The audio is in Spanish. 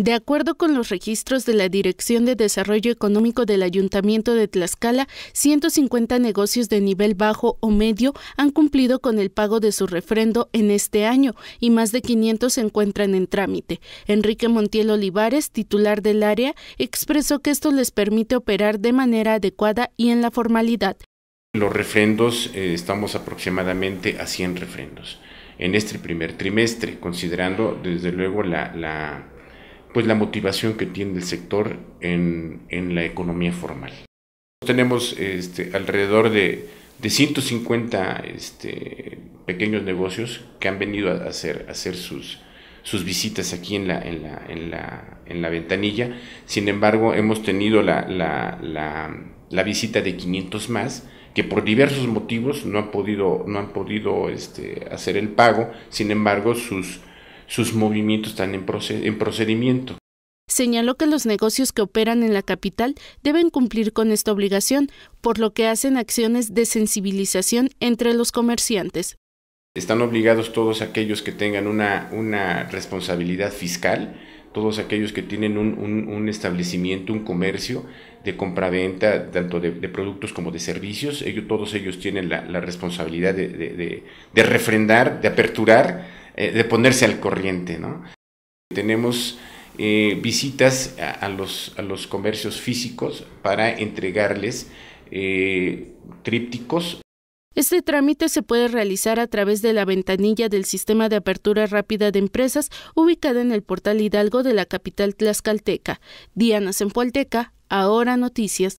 De acuerdo con los registros de la Dirección de Desarrollo Económico del Ayuntamiento de Tlaxcala, 150 negocios de nivel bajo o medio han cumplido con el pago de su refrendo en este año y más de 500 se encuentran en trámite. Enrique Montiel Olivares, titular del área, expresó que esto les permite operar de manera adecuada y en la formalidad. Los refrendos, eh, estamos aproximadamente a 100 refrendos en este primer trimestre, considerando desde luego la pues la motivación que tiene el sector en, la economía formal. Tenemos este, alrededor de, de 150 este, pequeños negocios que han venido a hacer, hacer sus, sus visitas aquí en la, en en la, ventanilla. Sin embargo, hemos tenido la, la, visita de 500 más que por diversos motivos no han podido, no han podido este, hacer el pago. Sin embargo, sus, sus movimientos están en, en procedimiento. Señaló que los negocios que operan en la capital deben cumplir con esta obligación, por lo que hacen acciones de sensibilización entre los comerciantes. Están obligados todos aquellos que tengan una, una responsabilidad fiscal, todos aquellos que tienen un, establecimiento, un comercio de compraventa, tanto de, productos como de servicios, ellos, todos ellos tienen la, responsabilidad de, de refrendar, de aperturar eh, de ponerse al corriente. ¿no? Tenemos eh, visitas a, los, comercios físicos para entregarles eh, trípticos. Este trámite se puede realizar a través de la ventanilla del Sistema de Apertura Rápida de Empresas ubicada en el portal Hidalgo de la capital tlaxcalteca. Diana Sempolteca. Ahora Noticias.